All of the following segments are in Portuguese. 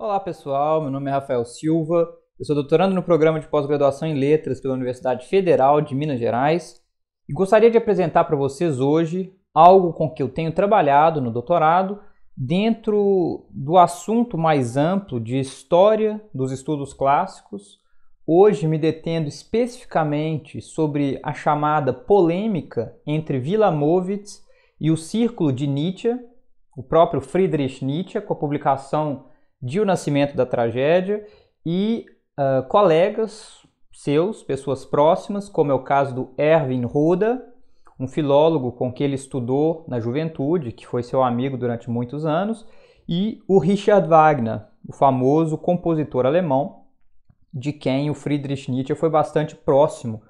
Olá pessoal, meu nome é Rafael Silva, eu sou doutorando no programa de pós-graduação em Letras pela Universidade Federal de Minas Gerais e gostaria de apresentar para vocês hoje algo com que eu tenho trabalhado no doutorado dentro do assunto mais amplo de história dos estudos clássicos, hoje me detendo especificamente sobre a chamada polêmica entre Vilamovitz e o círculo de Nietzsche, o próprio Friedrich Nietzsche, com a publicação de O Nascimento da Tragédia e uh, colegas seus, pessoas próximas, como é o caso do Erwin Roda, um filólogo com quem ele estudou na juventude, que foi seu amigo durante muitos anos, e o Richard Wagner, o famoso compositor alemão, de quem o Friedrich Nietzsche foi bastante próximo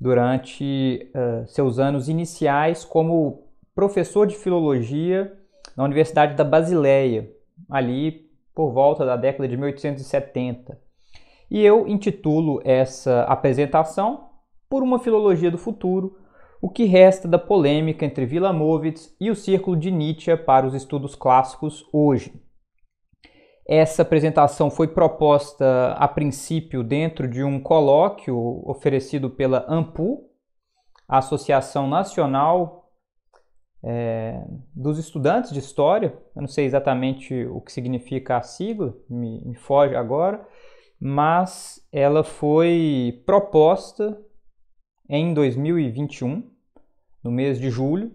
durante uh, seus anos iniciais como professor de filologia na Universidade da Basileia, ali por volta da década de 1870. E eu intitulo essa apresentação Por uma Filologia do Futuro, o que resta da polêmica entre Vilamovitz e o círculo de Nietzsche para os estudos clássicos hoje. Essa apresentação foi proposta a princípio dentro de um colóquio oferecido pela AMPU, Associação Nacional é, dos estudantes de história, eu não sei exatamente o que significa a sigla, me, me foge agora, mas ela foi proposta em 2021, no mês de julho,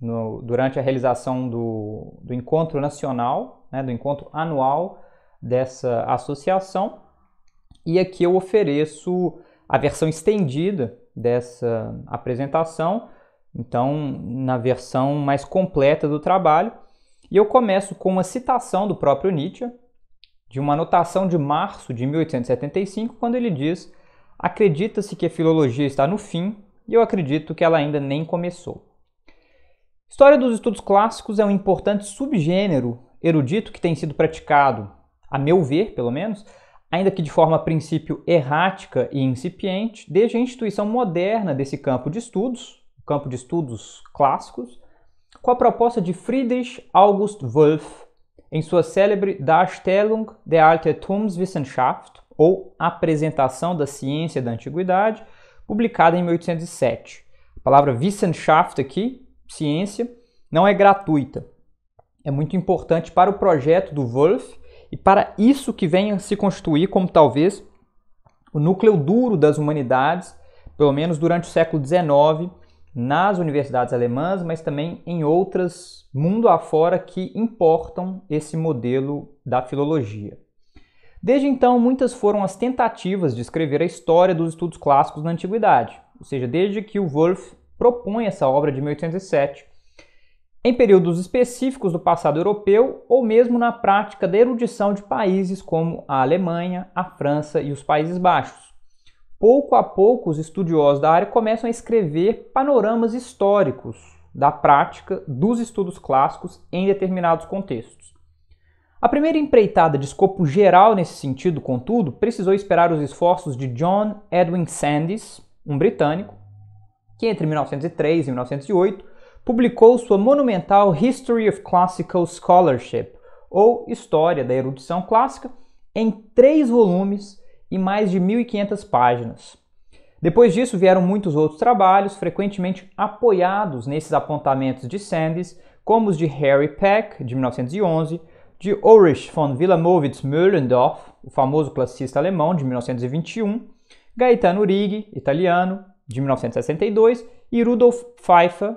no, durante a realização do, do encontro nacional, né, do encontro anual dessa associação. E aqui eu ofereço a versão estendida dessa apresentação então, na versão mais completa do trabalho, e eu começo com uma citação do próprio Nietzsche, de uma anotação de março de 1875, quando ele diz: Acredita-se que a filologia está no fim, e eu acredito que ela ainda nem começou. História dos estudos clássicos é um importante subgênero erudito que tem sido praticado, a meu ver, pelo menos, ainda que de forma a princípio errática e incipiente, desde a instituição moderna desse campo de estudos, campo de estudos clássicos, com a proposta de Friedrich August Wolff em sua célebre Darstellung der Altertumswissenschaft, ou Apresentação da Ciência da Antiguidade, publicada em 1807. A palavra Wissenschaft aqui, ciência, não é gratuita. É muito importante para o projeto do Wolff e para isso que venha se constituir como talvez o núcleo duro das humanidades, pelo menos durante o século XIX nas universidades alemãs, mas também em outras mundo afora que importam esse modelo da filologia. Desde então, muitas foram as tentativas de escrever a história dos estudos clássicos na antiguidade, ou seja, desde que o Wolff propõe essa obra de 1807, em períodos específicos do passado europeu ou mesmo na prática da erudição de países como a Alemanha, a França e os Países Baixos. Pouco a pouco, os estudiosos da área começam a escrever panoramas históricos da prática dos estudos clássicos em determinados contextos. A primeira empreitada de escopo geral nesse sentido, contudo, precisou esperar os esforços de John Edwin Sandys, um britânico, que entre 1903 e 1908 publicou sua monumental History of Classical Scholarship, ou História da Erudição Clássica, em três volumes e mais de 1.500 páginas. Depois disso vieram muitos outros trabalhos, frequentemente apoiados nesses apontamentos de Sandys, como os de Harry Peck, de 1911, de Ulrich von Willemowitz Mühlendorf, o famoso classicista alemão, de 1921, Gaetano Righi, italiano, de 1962, e Rudolf Pfeiffer,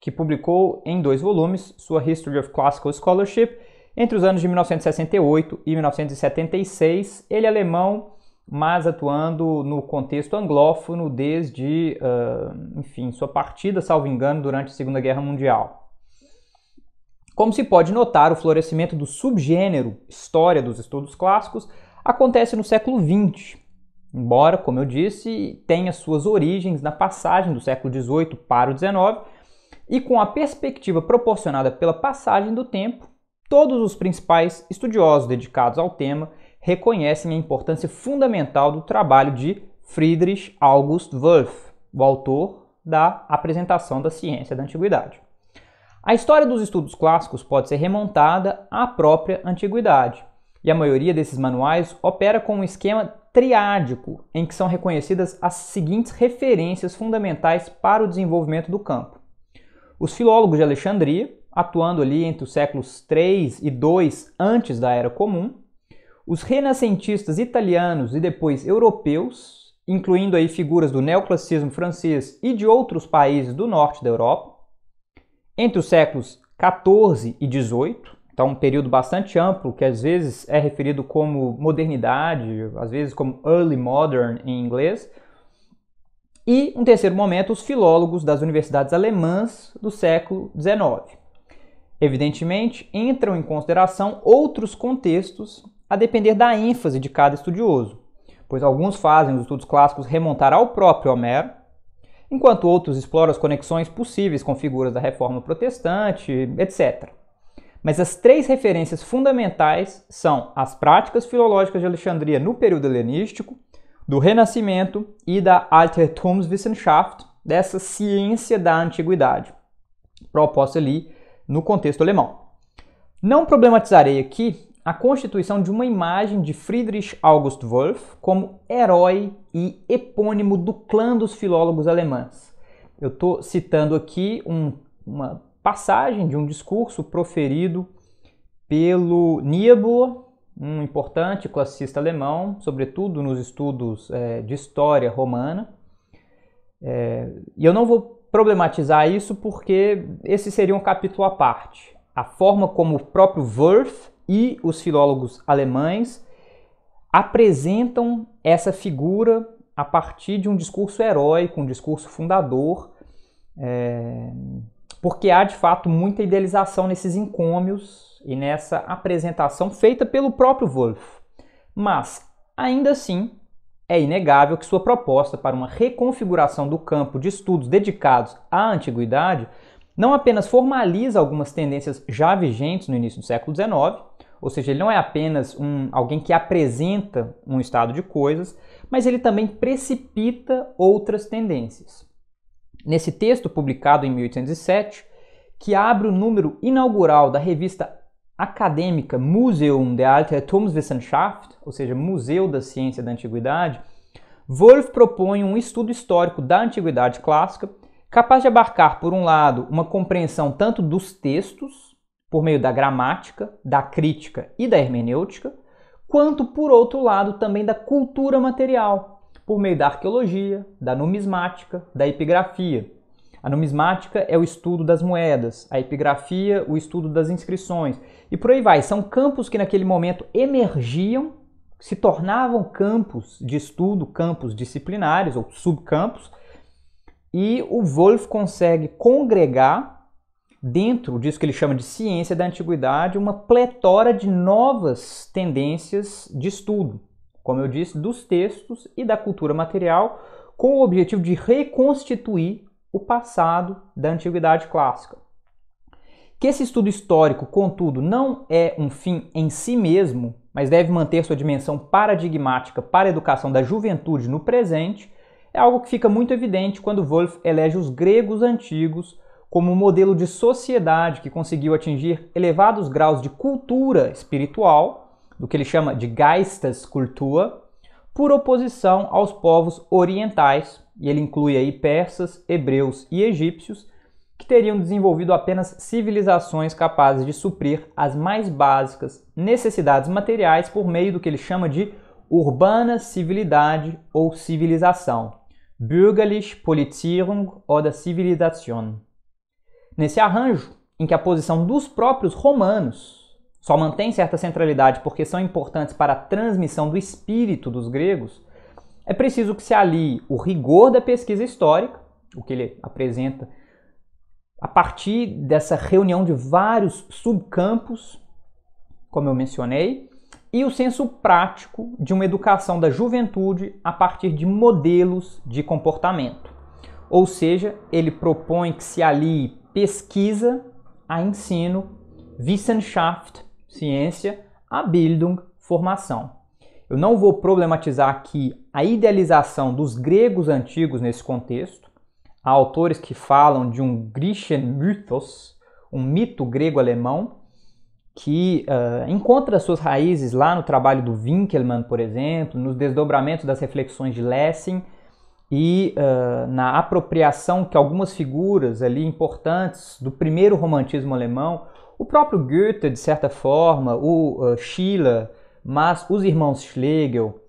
que publicou em dois volumes sua History of Classical Scholarship entre os anos de 1968 e 1976, ele alemão mas atuando no contexto anglófono desde, uh, enfim, sua partida, salvo engano, durante a Segunda Guerra Mundial. Como se pode notar, o florescimento do subgênero História dos Estudos Clássicos acontece no século XX, embora, como eu disse, tenha suas origens na passagem do século XVIII para o XIX, e com a perspectiva proporcionada pela passagem do tempo, todos os principais estudiosos dedicados ao tema reconhecem a importância fundamental do trabalho de Friedrich August Wolff, o autor da Apresentação da Ciência da Antiguidade. A história dos estudos clássicos pode ser remontada à própria antiguidade, e a maioria desses manuais opera com um esquema triádico, em que são reconhecidas as seguintes referências fundamentais para o desenvolvimento do campo. Os filólogos de Alexandria, atuando ali entre os séculos 3 e 2 antes da Era Comum, os renascentistas italianos e depois europeus, incluindo aí figuras do neoclassicismo francês e de outros países do norte da Europa, entre os séculos 14 e 18, então tá um período bastante amplo que às vezes é referido como modernidade, às vezes como early modern em inglês, e um terceiro momento, os filólogos das universidades alemãs do século XIX. Evidentemente, entram em consideração outros contextos a depender da ênfase de cada estudioso, pois alguns fazem os estudos clássicos remontar ao próprio Homero, enquanto outros exploram as conexões possíveis com figuras da reforma protestante, etc. Mas as três referências fundamentais são as práticas filológicas de Alexandria no período helenístico, do Renascimento e da Altertumswissenschaft, dessa ciência da antiguidade, proposta ali no contexto alemão. Não problematizarei aqui a constituição de uma imagem de Friedrich August Wolff como herói e epônimo do clã dos filólogos alemães. Eu estou citando aqui um, uma passagem de um discurso proferido pelo Niebuhr, um importante classicista alemão, sobretudo nos estudos é, de história romana. É, e eu não vou problematizar isso porque esse seria um capítulo à parte. A forma como o próprio Wirth e os filólogos alemães apresentam essa figura a partir de um discurso heróico, um discurso fundador, é, porque há de fato muita idealização nesses encômios e nessa apresentação feita pelo próprio Wolff. Mas, ainda assim, é inegável que sua proposta para uma reconfiguração do campo de estudos dedicados à antiguidade não apenas formaliza algumas tendências já vigentes no início do século XIX, ou seja, ele não é apenas um, alguém que apresenta um estado de coisas, mas ele também precipita outras tendências. Nesse texto, publicado em 1807, que abre o número inaugural da revista acadêmica Museum der Alte Atomswissenschaft, ou seja, Museu da Ciência da Antiguidade, Wolff propõe um estudo histórico da Antiguidade Clássica capaz de abarcar, por um lado, uma compreensão tanto dos textos, por meio da gramática, da crítica e da hermenêutica, quanto, por outro lado, também da cultura material, por meio da arqueologia, da numismática, da epigrafia. A numismática é o estudo das moedas, a epigrafia, o estudo das inscrições, e por aí vai. São campos que naquele momento emergiam, se tornavam campos de estudo, campos disciplinares ou subcampos, e o Wolff consegue congregar, dentro disso que ele chama de ciência da antiguidade, uma pletora de novas tendências de estudo, como eu disse, dos textos e da cultura material, com o objetivo de reconstituir o passado da antiguidade clássica. Que esse estudo histórico, contudo, não é um fim em si mesmo, mas deve manter sua dimensão paradigmática para a educação da juventude no presente, é algo que fica muito evidente quando Wolff elege os gregos antigos como um modelo de sociedade que conseguiu atingir elevados graus de cultura espiritual, do que ele chama de Geisteskultur, por oposição aos povos orientais, e ele inclui aí persas, hebreus e egípcios, que teriam desenvolvido apenas civilizações capazes de suprir as mais básicas necessidades materiais por meio do que ele chama de urbana civilidade ou civilização, bürgerliche Politierung oder Zivilisation. Nesse arranjo, em que a posição dos próprios romanos só mantém certa centralidade porque são importantes para a transmissão do espírito dos gregos, é preciso que se alie o rigor da pesquisa histórica, o que ele apresenta a partir dessa reunião de vários subcampos, como eu mencionei, e o senso prático de uma educação da juventude a partir de modelos de comportamento. Ou seja, ele propõe que se alie pesquisa a ensino, Wissenschaft, ciência, a Bildung, formação. Eu não vou problematizar aqui a idealização dos gregos antigos nesse contexto. Há autores que falam de um Grecian Mythos, um mito grego-alemão, que uh, encontra suas raízes lá no trabalho do Winkelmann, por exemplo, nos desdobramentos das reflexões de Lessing e uh, na apropriação que algumas figuras ali importantes do primeiro romantismo alemão, o próprio Goethe, de certa forma, o uh, Schiller, mas os irmãos Schlegel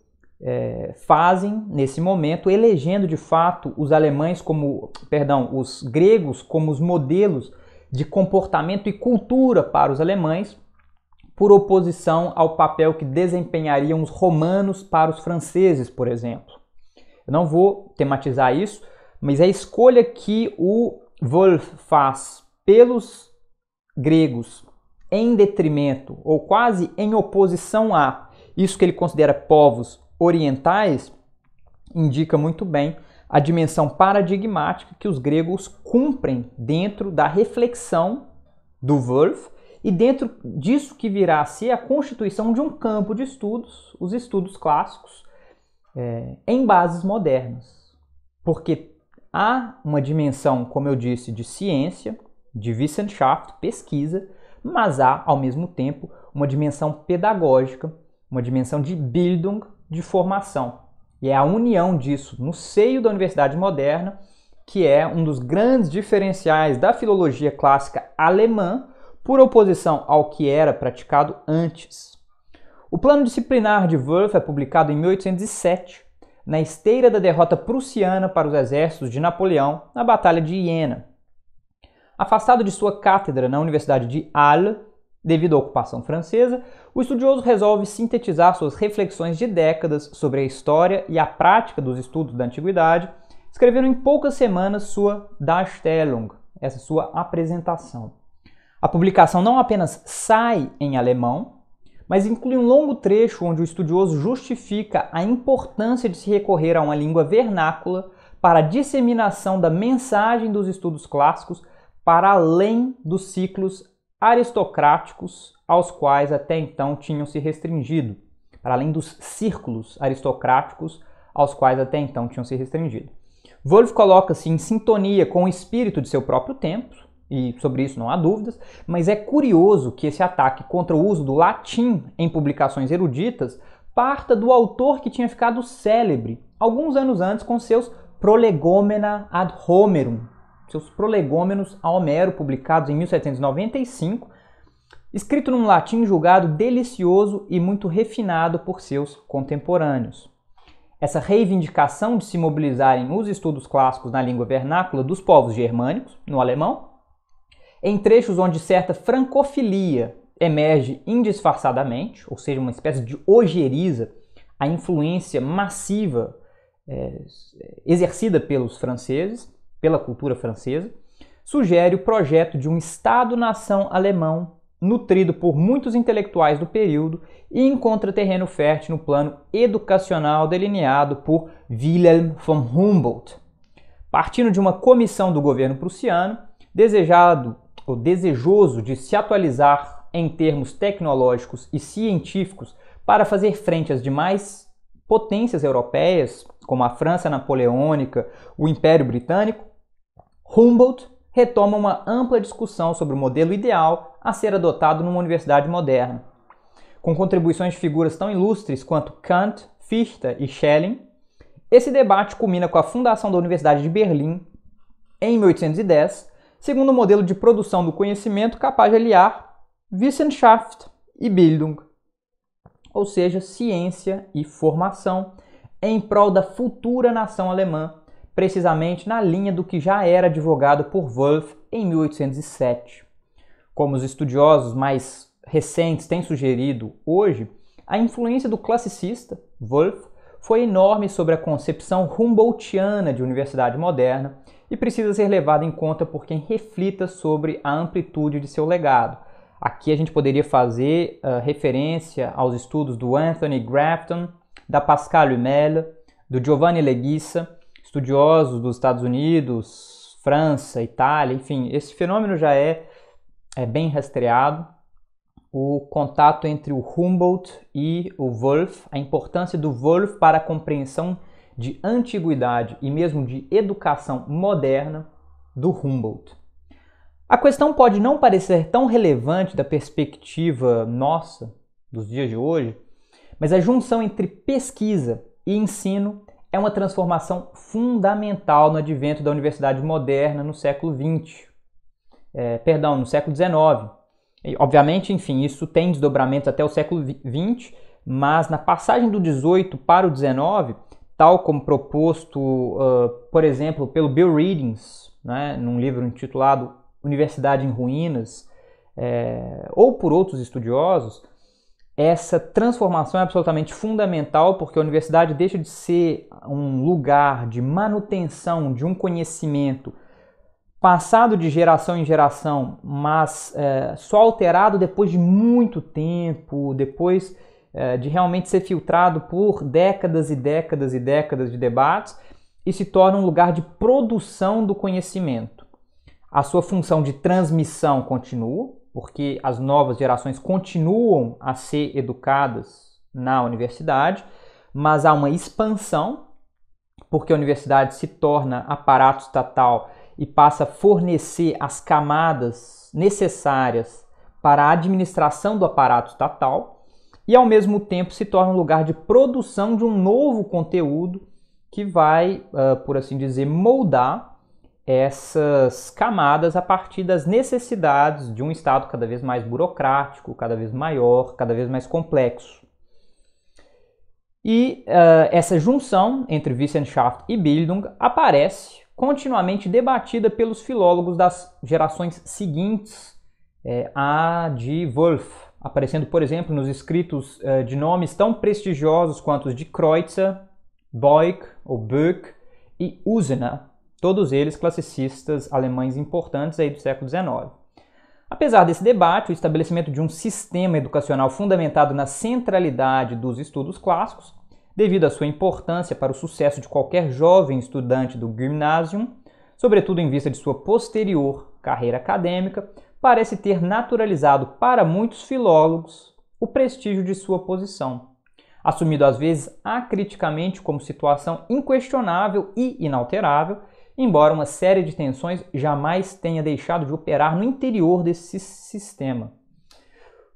eh, fazem nesse momento, elegendo de fato os alemães como, perdão, os gregos como os modelos de comportamento e cultura para os alemães, por oposição ao papel que desempenhariam os romanos para os franceses, por exemplo. Eu não vou tematizar isso, mas é a escolha que o Wolff faz pelos gregos em detrimento ou quase em oposição a isso que ele considera povos orientais indica muito bem a dimensão paradigmática que os gregos cumprem dentro da reflexão do Wolff e dentro disso que virá a ser a constituição de um campo de estudos, os estudos clássicos, é, em bases modernas. Porque há uma dimensão, como eu disse, de ciência, de Wissenschaft, pesquisa, mas há, ao mesmo tempo, uma dimensão pedagógica, uma dimensão de Bildung, de formação, e é a união disso no seio da Universidade Moderna que é um dos grandes diferenciais da filologia clássica alemã por oposição ao que era praticado antes. O plano disciplinar de Wolff é publicado em 1807, na esteira da derrota prussiana para os exércitos de Napoleão na Batalha de Hiena. Afastado de sua cátedra na Universidade de Halle, Devido à ocupação francesa, o estudioso resolve sintetizar suas reflexões de décadas sobre a história e a prática dos estudos da antiguidade, escrevendo em poucas semanas sua Darstellung, essa sua apresentação. A publicação não apenas sai em alemão, mas inclui um longo trecho onde o estudioso justifica a importância de se recorrer a uma língua vernácula para a disseminação da mensagem dos estudos clássicos para além dos ciclos aristocráticos aos quais até então tinham se restringido, para além dos círculos aristocráticos aos quais até então tinham se restringido. Wolff coloca-se em sintonia com o espírito de seu próprio tempo, e sobre isso não há dúvidas, mas é curioso que esse ataque contra o uso do latim em publicações eruditas parta do autor que tinha ficado célebre alguns anos antes com seus Prolegomena ad Homerum, seus prolegômenos a Homero, publicados em 1795, escrito num latim julgado delicioso e muito refinado por seus contemporâneos. Essa reivindicação de se mobilizarem os estudos clássicos na língua vernácula dos povos germânicos, no alemão, em trechos onde certa francofilia emerge indisfarçadamente, ou seja, uma espécie de ojeriza à influência massiva é, exercida pelos franceses, pela cultura francesa, sugere o projeto de um Estado-nação alemão nutrido por muitos intelectuais do período e encontra terreno fértil no plano educacional delineado por Wilhelm von Humboldt. Partindo de uma comissão do governo prussiano, desejado ou desejoso de se atualizar em termos tecnológicos e científicos para fazer frente às demais potências europeias, como a França napoleônica, o Império Britânico, Humboldt retoma uma ampla discussão sobre o modelo ideal a ser adotado numa universidade moderna. Com contribuições de figuras tão ilustres quanto Kant, Fichte e Schelling, esse debate culmina com a fundação da Universidade de Berlim em 1810, segundo o um modelo de produção do conhecimento capaz de aliar Wissenschaft e Bildung, ou seja, ciência e formação, em prol da futura nação alemã precisamente na linha do que já era advogado por Wolff em 1807. Como os estudiosos mais recentes têm sugerido hoje, a influência do classicista, Wolff, foi enorme sobre a concepção humboldtiana de universidade moderna e precisa ser levada em conta por quem reflita sobre a amplitude de seu legado. Aqui a gente poderia fazer uh, referência aos estudos do Anthony Grafton, da Pascal Hummel, do Giovanni Leguissa estudiosos dos Estados Unidos, França, Itália, enfim, esse fenômeno já é, é bem rastreado. O contato entre o Humboldt e o Wolff, a importância do Wolff para a compreensão de antiguidade e mesmo de educação moderna do Humboldt. A questão pode não parecer tão relevante da perspectiva nossa dos dias de hoje, mas a junção entre pesquisa e ensino é uma transformação fundamental no advento da universidade moderna no século XX, é, perdão, no século XIX. E, obviamente, enfim, isso tem desdobramentos até o século XX, mas na passagem do 18 para o 19, tal como proposto, uh, por exemplo, pelo Bill Readings, né, num livro intitulado Universidade em Ruínas, é, ou por outros estudiosos, essa transformação é absolutamente fundamental porque a universidade deixa de ser um lugar de manutenção de um conhecimento passado de geração em geração, mas é, só alterado depois de muito tempo, depois é, de realmente ser filtrado por décadas e décadas e décadas de debates, e se torna um lugar de produção do conhecimento. A sua função de transmissão continua, porque as novas gerações continuam a ser educadas na universidade, mas há uma expansão, porque a universidade se torna aparato estatal e passa a fornecer as camadas necessárias para a administração do aparato estatal e, ao mesmo tempo, se torna um lugar de produção de um novo conteúdo que vai, ah, por assim dizer, moldar essas camadas a partir das necessidades de um Estado cada vez mais burocrático, cada vez maior, cada vez mais complexo. E uh, essa junção entre Wissenschaft e Bildung aparece continuamente debatida pelos filólogos das gerações seguintes é, a de Wolff, aparecendo, por exemplo, nos escritos uh, de nomes tão prestigiosos quanto os de Kreutzer, Boeck ou Böck e Usener, todos eles classicistas alemães importantes aí do século XIX. Apesar desse debate, o estabelecimento de um sistema educacional fundamentado na centralidade dos estudos clássicos, devido à sua importância para o sucesso de qualquer jovem estudante do gymnasium, sobretudo em vista de sua posterior carreira acadêmica, parece ter naturalizado para muitos filólogos o prestígio de sua posição, assumido às vezes acriticamente como situação inquestionável e inalterável, embora uma série de tensões jamais tenha deixado de operar no interior desse sistema.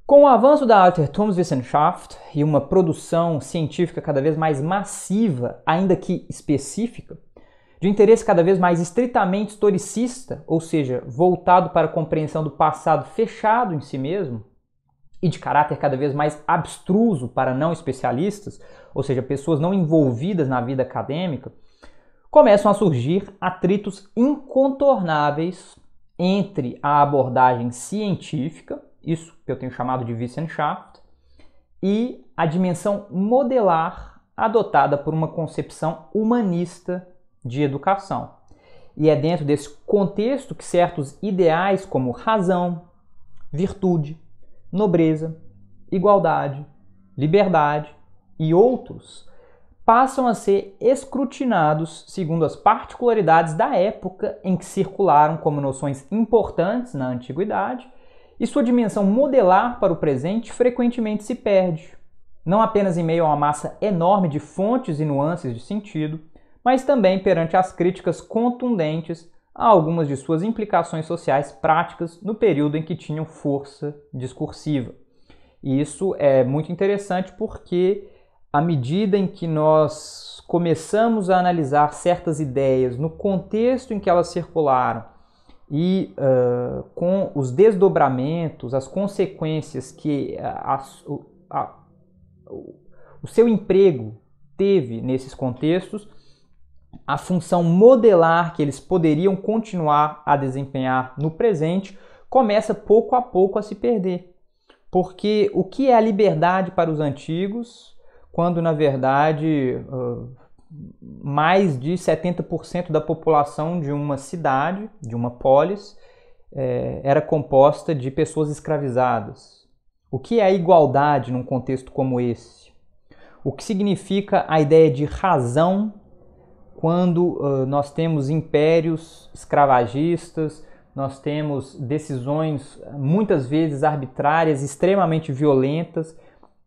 Com o avanço da Altertumswissenschaft e uma produção científica cada vez mais massiva, ainda que específica, de interesse cada vez mais estritamente historicista, ou seja, voltado para a compreensão do passado fechado em si mesmo, e de caráter cada vez mais abstruso para não especialistas, ou seja, pessoas não envolvidas na vida acadêmica, começam a surgir atritos incontornáveis entre a abordagem científica, isso que eu tenho chamado de Wissenschaft, e a dimensão modelar adotada por uma concepção humanista de educação. E é dentro desse contexto que certos ideais como razão, virtude, nobreza, igualdade, liberdade e outros passam a ser escrutinados segundo as particularidades da época em que circularam como noções importantes na antiguidade, e sua dimensão modelar para o presente frequentemente se perde, não apenas em meio a uma massa enorme de fontes e nuances de sentido, mas também perante as críticas contundentes a algumas de suas implicações sociais práticas no período em que tinham força discursiva. E isso é muito interessante porque à medida em que nós começamos a analisar certas ideias no contexto em que elas circularam e uh, com os desdobramentos, as consequências que a, a, a, o seu emprego teve nesses contextos, a função modelar que eles poderiam continuar a desempenhar no presente começa pouco a pouco a se perder. Porque o que é a liberdade para os antigos quando na verdade mais de 70% da população de uma cidade, de uma polis, é, era composta de pessoas escravizadas. O que é a igualdade num contexto como esse? O que significa a ideia de razão quando nós temos impérios escravagistas, nós temos decisões muitas vezes arbitrárias, extremamente violentas,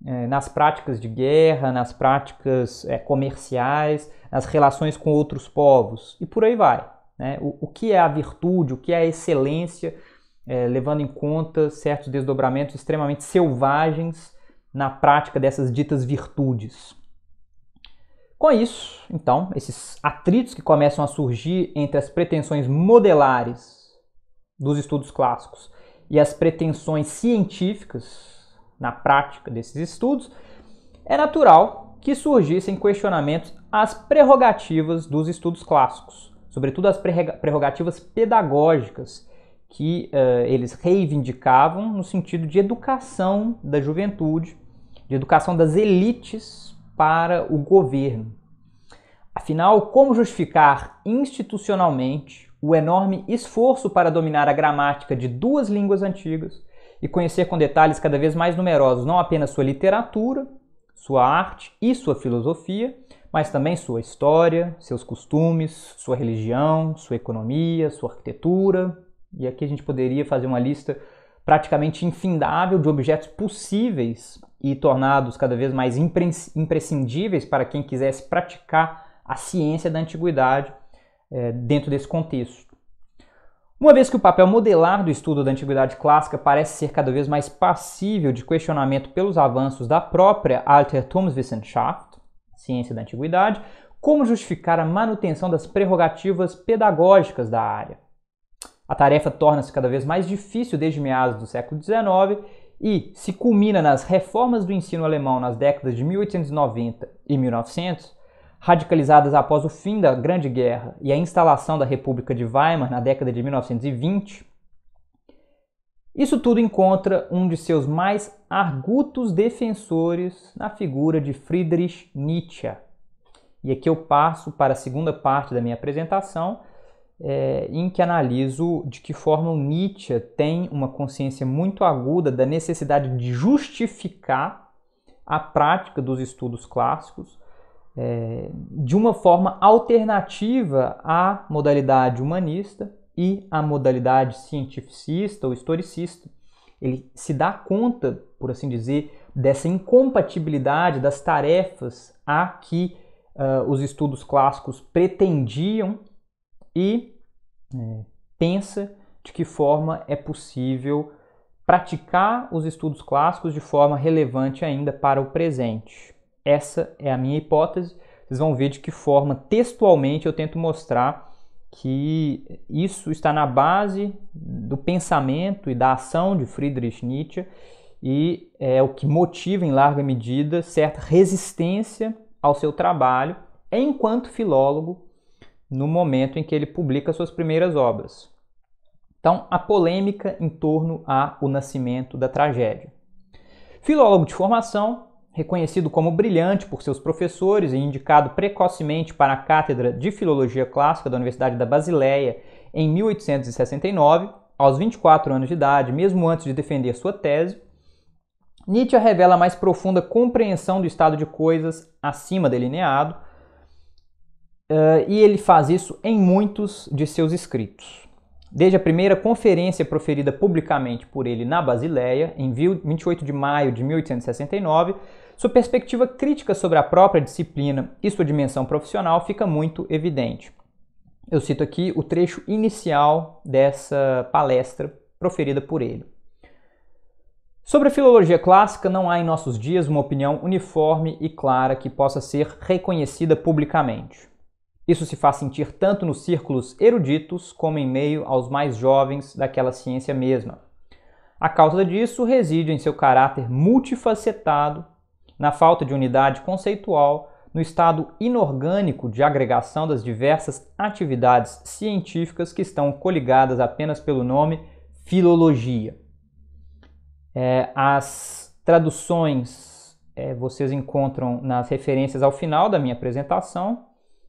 é, nas práticas de guerra, nas práticas é, comerciais, nas relações com outros povos e por aí vai. Né? O, o, que é a virtude, o que é a excelência, é, levando em conta certos desdobramentos extremamente selvagens na prática dessas ditas virtudes. Com isso, então, esses atritos que começam a surgir entre as pretensões modelares dos estudos clássicos e as pretensões científicas na prática desses estudos, é natural que surgissem questionamentos às prerrogativas dos estudos clássicos, sobretudo as prerrogativas pedagógicas que uh, eles reivindicavam no sentido de educação da juventude, de educação das elites para o governo. Afinal, como justificar institucionalmente o enorme esforço para dominar a gramática de duas línguas antigas, e conhecer com detalhes cada vez mais numerosos não apenas sua literatura, sua arte e sua filosofia, mas também sua história, seus costumes, sua religião, sua economia, sua arquitetura. E aqui a gente poderia fazer uma lista praticamente infindável de objetos possíveis e tornados cada vez mais imprescindíveis para quem quisesse praticar a ciência da antiguidade é, dentro desse contexto. Uma vez que o papel modelar do estudo da Antiguidade Clássica parece ser cada vez mais passível de questionamento pelos avanços da própria Altertumswissenschaft, ciência da Antiguidade, como justificar a manutenção das prerrogativas pedagógicas da área? A tarefa torna-se cada vez mais difícil desde meados do século XIX e se culmina nas reformas do ensino alemão nas décadas de 1890 e 1900, radicalizadas após o fim da Grande Guerra e a instalação da República de Weimar na década de 1920, isso tudo encontra um de seus mais argutos defensores na figura de Friedrich Nietzsche. E aqui eu passo para a segunda parte da minha apresentação, é, em que analiso de que forma o Nietzsche tem uma consciência muito aguda da necessidade de justificar a prática dos estudos clássicos é, de uma forma alternativa à modalidade humanista e à modalidade cientificista ou historicista. Ele se dá conta, por assim dizer, dessa incompatibilidade das tarefas a que uh, os estudos clássicos pretendiam e é, pensa de que forma é possível praticar os estudos clássicos de forma relevante ainda para o presente. Essa é a minha hipótese. Vocês vão ver de que forma textualmente eu tento mostrar que isso está na base do pensamento e da ação de Friedrich Nietzsche e é o que motiva em larga medida certa resistência ao seu trabalho enquanto filólogo no momento em que ele publica suas primeiras obras. Então, a polêmica em torno a O Nascimento da Tragédia. Filólogo de formação, Reconhecido como brilhante por seus professores e indicado precocemente para a cátedra de Filologia Clássica da Universidade da Basileia em 1869, aos 24 anos de idade, mesmo antes de defender sua tese, Nietzsche revela a mais profunda compreensão do estado de coisas acima delineado, eh, e ele faz isso em muitos de seus escritos. Desde a primeira conferência proferida publicamente por ele na Basileia, em 28 de maio de 1869, sua perspectiva crítica sobre a própria disciplina e sua dimensão profissional fica muito evidente. Eu cito aqui o trecho inicial dessa palestra proferida por ele. Sobre a filologia clássica, não há em nossos dias uma opinião uniforme e clara que possa ser reconhecida publicamente. Isso se faz sentir tanto nos círculos eruditos como em meio aos mais jovens daquela ciência mesma. A causa disso reside em seu caráter multifacetado na falta de unidade conceitual, no estado inorgânico de agregação das diversas atividades científicas que estão coligadas apenas pelo nome filologia. É, as traduções é, vocês encontram nas referências ao final da minha apresentação.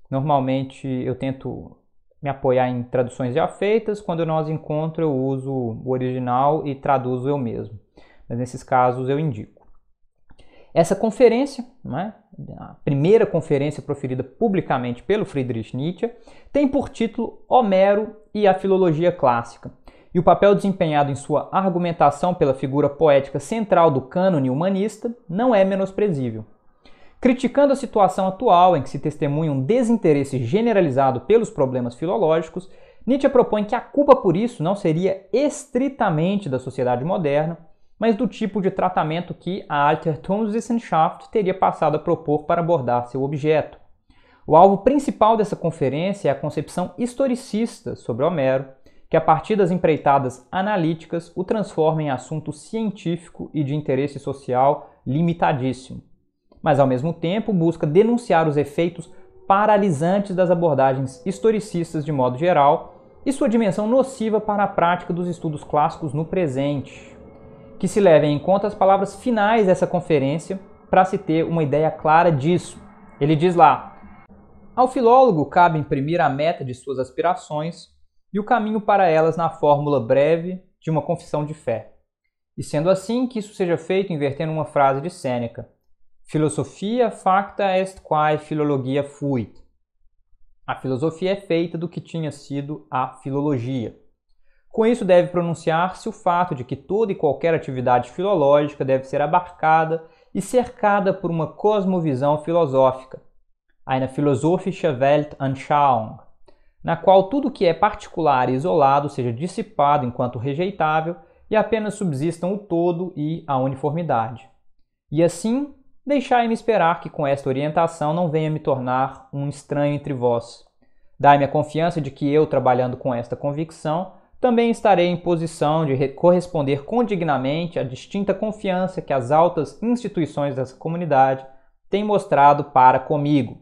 Normalmente eu tento me apoiar em traduções já feitas, quando as encontro eu uso o original e traduzo eu mesmo. Mas nesses casos eu indico. Essa conferência, né, a primeira conferência proferida publicamente pelo Friedrich Nietzsche, tem por título Homero e a Filologia Clássica, e o papel desempenhado em sua argumentação pela figura poética central do cânone humanista não é menosprezível. Criticando a situação atual em que se testemunha um desinteresse generalizado pelos problemas filológicos, Nietzsche propõe que a culpa por isso não seria estritamente da sociedade moderna, mas do tipo de tratamento que a Altertumswissenschaft teria passado a propor para abordar seu objeto. O alvo principal dessa conferência é a concepção historicista sobre Homero, que a partir das empreitadas analíticas o transforma em assunto científico e de interesse social limitadíssimo, mas ao mesmo tempo busca denunciar os efeitos paralisantes das abordagens historicistas de modo geral e sua dimensão nociva para a prática dos estudos clássicos no presente, que se levem em conta as palavras finais dessa conferência para se ter uma ideia clara disso. Ele diz lá: Ao filólogo cabe imprimir a meta de suas aspirações e o caminho para elas na fórmula breve de uma confissão de fé. E sendo assim, que isso seja feito invertendo uma frase de Sêneca: Filosofia facta est quae filologia fuit. A filosofia é feita do que tinha sido a filologia. Com isso, deve pronunciar-se o fato de que toda e qualquer atividade filológica deve ser abarcada e cercada por uma cosmovisão filosófica, eine philosophische Weltanschauung, na qual tudo que é particular e isolado seja dissipado enquanto rejeitável e apenas subsistam o todo e a uniformidade. E assim, deixai-me esperar que com esta orientação não venha me tornar um estranho entre vós. Dai-me a confiança de que eu, trabalhando com esta convicção, também estarei em posição de corresponder condignamente à distinta confiança que as altas instituições dessa comunidade têm mostrado para comigo.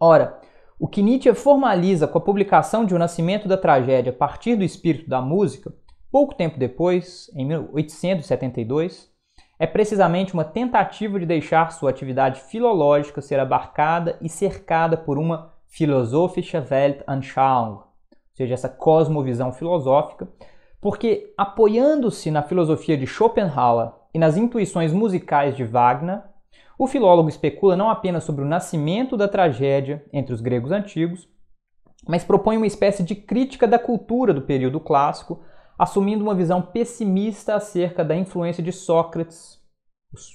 Ora, o que Nietzsche formaliza com a publicação de O Nascimento da Tragédia a partir do espírito da música, pouco tempo depois, em 1872, é precisamente uma tentativa de deixar sua atividade filológica ser abarcada e cercada por uma philosophische Weltanschauung, seja, essa cosmovisão filosófica, porque apoiando-se na filosofia de Schopenhauer e nas intuições musicais de Wagner, o filólogo especula não apenas sobre o nascimento da tragédia entre os gregos antigos, mas propõe uma espécie de crítica da cultura do período clássico, assumindo uma visão pessimista acerca da influência de Sócrates,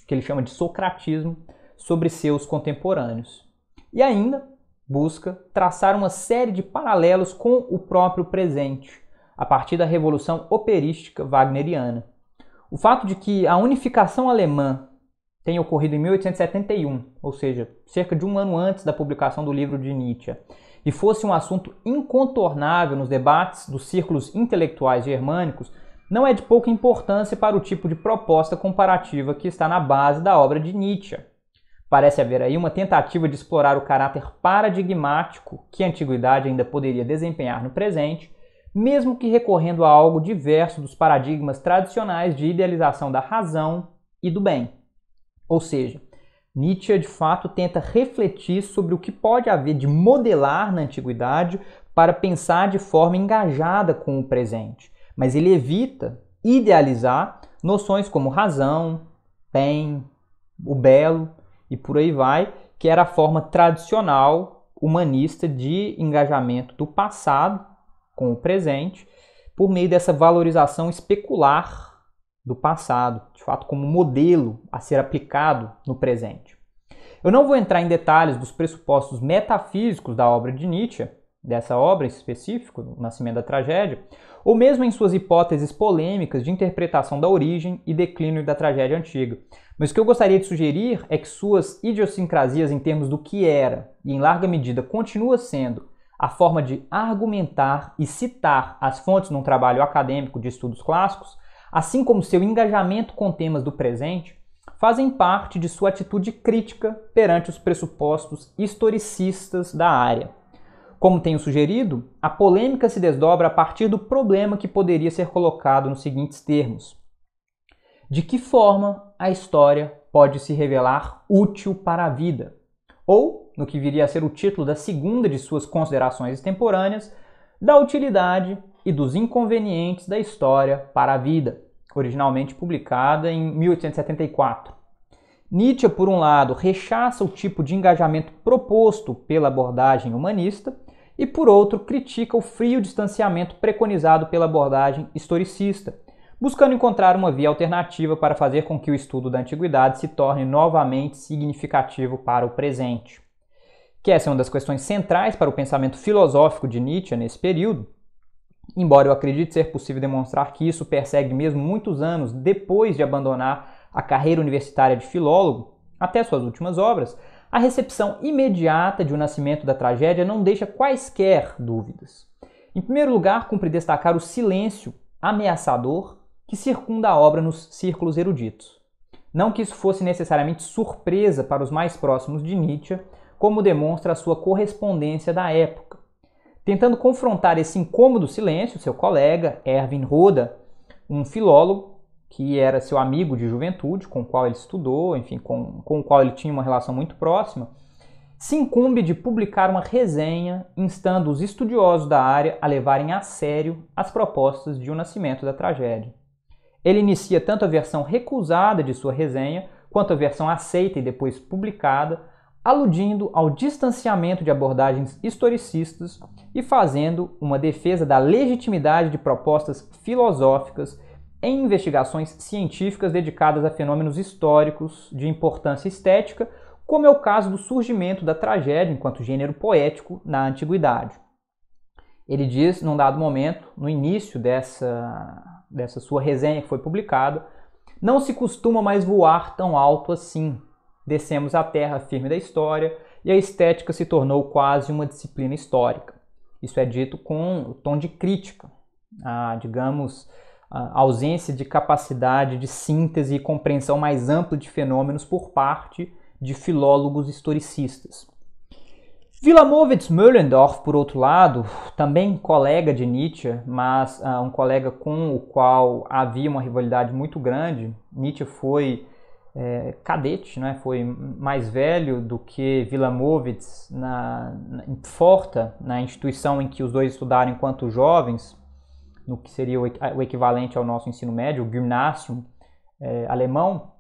que ele chama de socratismo, sobre seus contemporâneos. E ainda, busca traçar uma série de paralelos com o próprio presente, a partir da revolução operística wagneriana. O fato de que a unificação alemã tenha ocorrido em 1871, ou seja, cerca de um ano antes da publicação do livro de Nietzsche, e fosse um assunto incontornável nos debates dos círculos intelectuais germânicos, não é de pouca importância para o tipo de proposta comparativa que está na base da obra de Nietzsche. Parece haver aí uma tentativa de explorar o caráter paradigmático que a antiguidade ainda poderia desempenhar no presente, mesmo que recorrendo a algo diverso dos paradigmas tradicionais de idealização da razão e do bem. Ou seja, Nietzsche de fato tenta refletir sobre o que pode haver de modelar na antiguidade para pensar de forma engajada com o presente, mas ele evita idealizar noções como razão, bem, o belo e por aí vai, que era a forma tradicional humanista de engajamento do passado com o presente, por meio dessa valorização especular do passado, de fato, como modelo a ser aplicado no presente. Eu não vou entrar em detalhes dos pressupostos metafísicos da obra de Nietzsche, dessa obra em específico, O Nascimento da Tragédia, ou mesmo em suas hipóteses polêmicas de interpretação da origem e declínio da tragédia antiga. Mas o que eu gostaria de sugerir é que suas idiosincrasias em termos do que era, e em larga medida continua sendo, a forma de argumentar e citar as fontes num trabalho acadêmico de estudos clássicos, assim como seu engajamento com temas do presente, fazem parte de sua atitude crítica perante os pressupostos historicistas da área. Como tenho sugerido, a polêmica se desdobra a partir do problema que poderia ser colocado nos seguintes termos: De que forma a história pode se revelar útil para a vida? Ou, no que viria a ser o título da segunda de suas considerações extemporâneas, da utilidade e dos inconvenientes da história para a vida, originalmente publicada em 1874. Nietzsche, por um lado, rechaça o tipo de engajamento proposto pela abordagem humanista, e, por outro, critica o frio distanciamento preconizado pela abordagem historicista, buscando encontrar uma via alternativa para fazer com que o estudo da antiguidade se torne novamente significativo para o presente. Que essa é uma das questões centrais para o pensamento filosófico de Nietzsche nesse período, embora eu acredite ser possível demonstrar que isso persegue mesmo muitos anos depois de abandonar a carreira universitária de filólogo, até suas últimas obras, a recepção imediata de o nascimento da tragédia não deixa quaisquer dúvidas. Em primeiro lugar, cumpre destacar o silêncio ameaçador que circunda a obra nos círculos eruditos. Não que isso fosse necessariamente surpresa para os mais próximos de Nietzsche, como demonstra a sua correspondência da época. Tentando confrontar esse incômodo silêncio, seu colega, Erwin Roda, um filólogo, que era seu amigo de juventude, com o qual ele estudou, enfim, com, com o qual ele tinha uma relação muito próxima, se incumbe de publicar uma resenha instando os estudiosos da área a levarem a sério as propostas de O um Nascimento da Tragédia. Ele inicia tanto a versão recusada de sua resenha, quanto a versão aceita e depois publicada, aludindo ao distanciamento de abordagens historicistas e fazendo uma defesa da legitimidade de propostas filosóficas em investigações científicas dedicadas a fenômenos históricos de importância estética, como é o caso do surgimento da tragédia enquanto gênero poético na antiguidade. Ele diz, num dado momento, no início dessa, dessa sua resenha que foi publicada, não se costuma mais voar tão alto assim. Descemos à terra firme da história e a estética se tornou quase uma disciplina histórica. Isso é dito com o tom de crítica, a, ah, digamos, a ausência de capacidade de síntese e compreensão mais ampla de fenômenos por parte de filólogos historicistas. Wilamowitz Möllendorf, por outro lado, também colega de Nietzsche, mas uh, um colega com o qual havia uma rivalidade muito grande. Nietzsche foi é, cadete, né? foi mais velho do que Wilamowitz na, na, em Forta, na instituição em que os dois estudaram enquanto jovens, no que seria o equivalente ao nosso ensino médio, o gymnasium é, alemão,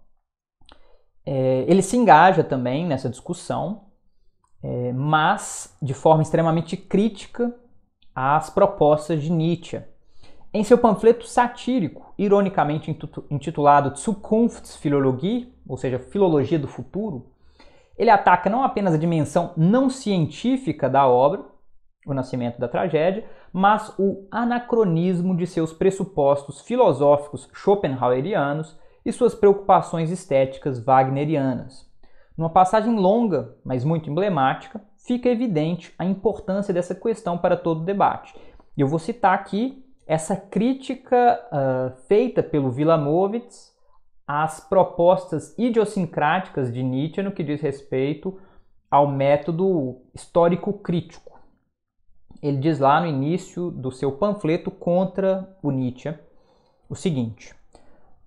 é, ele se engaja também nessa discussão, é, mas de forma extremamente crítica às propostas de Nietzsche. Em seu panfleto satírico, ironicamente intitulado Zukunftsphilologie, ou seja, Filologia do Futuro, ele ataca não apenas a dimensão não científica da obra, o nascimento da tragédia, mas o anacronismo de seus pressupostos filosóficos schopenhauerianos e suas preocupações estéticas wagnerianas. Numa passagem longa, mas muito emblemática, fica evidente a importância dessa questão para todo o debate. eu vou citar aqui essa crítica uh, feita pelo Vilamovitz às propostas idiosincráticas de Nietzsche no que diz respeito ao método histórico-crítico ele diz lá no início do seu panfleto contra o Nietzsche o seguinte: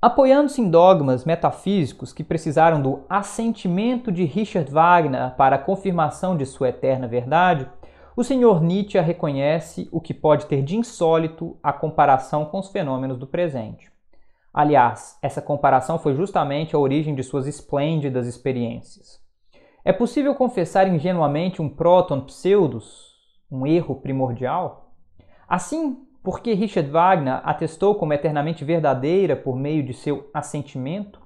Apoiando-se em dogmas metafísicos que precisaram do assentimento de Richard Wagner para a confirmação de sua eterna verdade, o senhor Nietzsche reconhece o que pode ter de insólito a comparação com os fenômenos do presente. Aliás, essa comparação foi justamente a origem de suas esplêndidas experiências. É possível confessar ingenuamente um próton pseudos, um erro primordial? Assim, porque Richard Wagner atestou como eternamente verdadeira por meio de seu assentimento,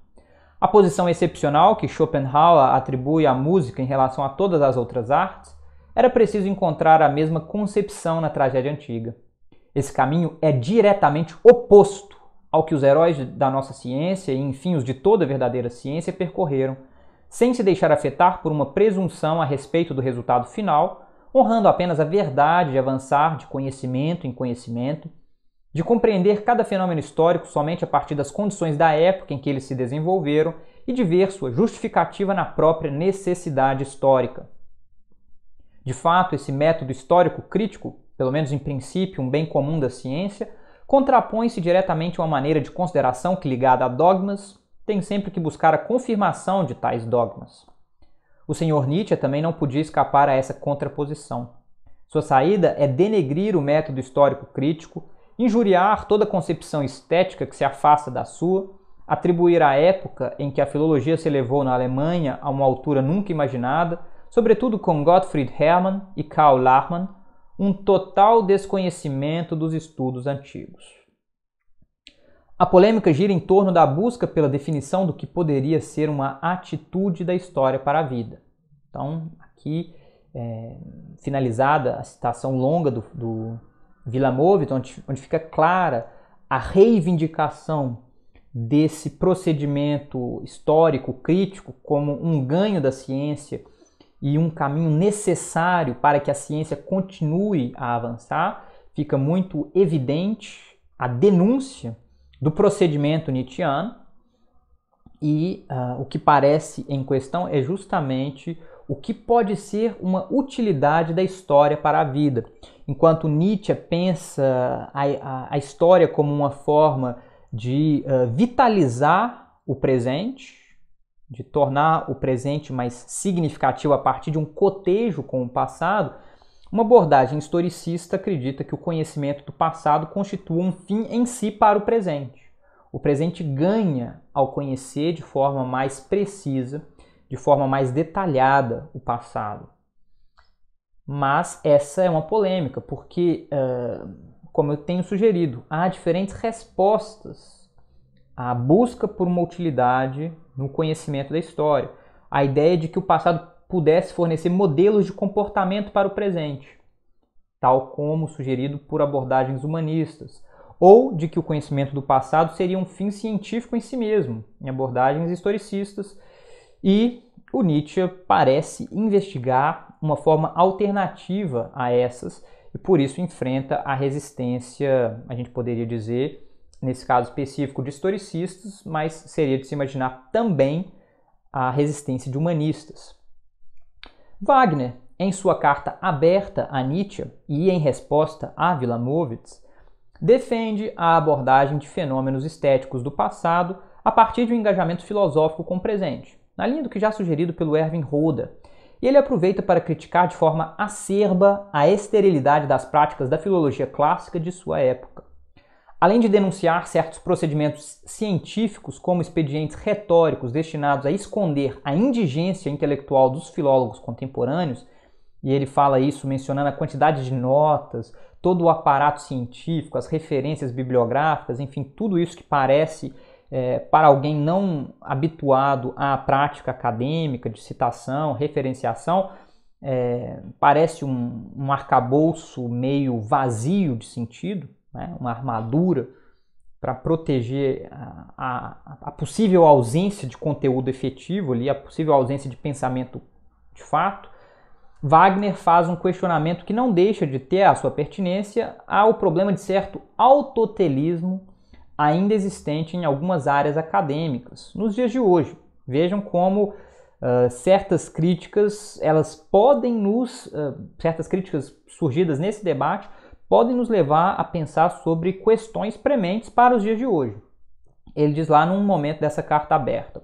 a posição excepcional que Schopenhauer atribui à música em relação a todas as outras artes, era preciso encontrar a mesma concepção na tragédia antiga. Esse caminho é diretamente oposto ao que os heróis da nossa ciência e, enfim, os de toda verdadeira ciência percorreram, sem se deixar afetar por uma presunção a respeito do resultado final honrando apenas a verdade de avançar de conhecimento em conhecimento, de compreender cada fenômeno histórico somente a partir das condições da época em que eles se desenvolveram e de ver sua justificativa na própria necessidade histórica. De fato, esse método histórico crítico, pelo menos em princípio um bem comum da ciência, contrapõe-se diretamente a uma maneira de consideração que, ligada a dogmas, tem sempre que buscar a confirmação de tais dogmas. O senhor Nietzsche também não podia escapar a essa contraposição. Sua saída é denegrir o método histórico crítico, injuriar toda concepção estética que se afasta da sua, atribuir à época em que a filologia se elevou na Alemanha a uma altura nunca imaginada, sobretudo com Gottfried Hermann e Karl Lachmann, um total desconhecimento dos estudos antigos. A polêmica gira em torno da busca pela definição do que poderia ser uma atitude da história para a vida. Então, aqui, é, finalizada a citação longa do, do Vilamovic, onde, onde fica clara a reivindicação desse procedimento histórico crítico como um ganho da ciência e um caminho necessário para que a ciência continue a avançar, fica muito evidente a denúncia do procedimento Nietzscheano, e uh, o que parece em questão é justamente o que pode ser uma utilidade da história para a vida. Enquanto Nietzsche pensa a, a, a história como uma forma de uh, vitalizar o presente, de tornar o presente mais significativo a partir de um cotejo com o passado, uma abordagem historicista acredita que o conhecimento do passado constitui um fim em si para o presente. O presente ganha ao conhecer de forma mais precisa, de forma mais detalhada o passado. Mas essa é uma polêmica, porque, eh, como eu tenho sugerido, há diferentes respostas à busca por uma utilidade no conhecimento da história. A ideia de que o passado pudesse fornecer modelos de comportamento para o presente, tal como sugerido por abordagens humanistas, ou de que o conhecimento do passado seria um fim científico em si mesmo, em abordagens historicistas, e o Nietzsche parece investigar uma forma alternativa a essas e por isso enfrenta a resistência, a gente poderia dizer, nesse caso específico de historicistas, mas seria de se imaginar também a resistência de humanistas. Wagner, em sua carta aberta a Nietzsche e em resposta a Vilamovitz, defende a abordagem de fenômenos estéticos do passado a partir de um engajamento filosófico com o presente, na linha do que já sugerido pelo Erwin Roda. E ele aproveita para criticar de forma acerba a esterilidade das práticas da filologia clássica de sua época. Além de denunciar certos procedimentos científicos como expedientes retóricos destinados a esconder a indigência intelectual dos filólogos contemporâneos, e ele fala isso mencionando a quantidade de notas, todo o aparato científico, as referências bibliográficas, enfim, tudo isso que parece é, para alguém não habituado à prática acadêmica de citação, referenciação, é, parece um, um arcabouço meio vazio de sentido né, uma armadura para proteger a, a, a, possível ausência de conteúdo efetivo ali, a possível ausência de pensamento de fato, Wagner faz um questionamento que não deixa de ter a sua pertinência ao problema de certo autotelismo ainda existente em algumas áreas acadêmicas nos dias de hoje. Vejam como Uh, certas críticas elas podem nos uh, certas críticas surgidas nesse debate podem nos levar a pensar sobre questões prementes para os dias de hoje. Ele diz lá num momento dessa carta aberta.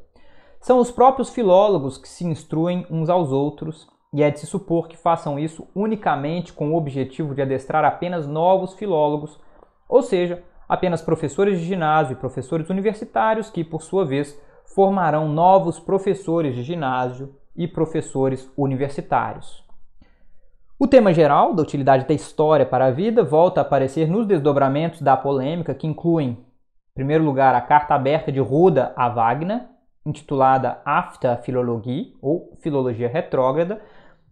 São os próprios filólogos que se instruem uns aos outros, e é de se supor que façam isso unicamente com o objetivo de adestrar apenas novos filólogos, ou seja, apenas professores de ginásio e professores universitários que, por sua vez, formarão novos professores de ginásio e professores universitários. O tema geral da utilidade da história para a vida volta a aparecer nos desdobramentos da polêmica que incluem, em primeiro lugar, a carta aberta de Ruda a Wagner, intitulada "After Philologie, ou Filologia Retrógrada,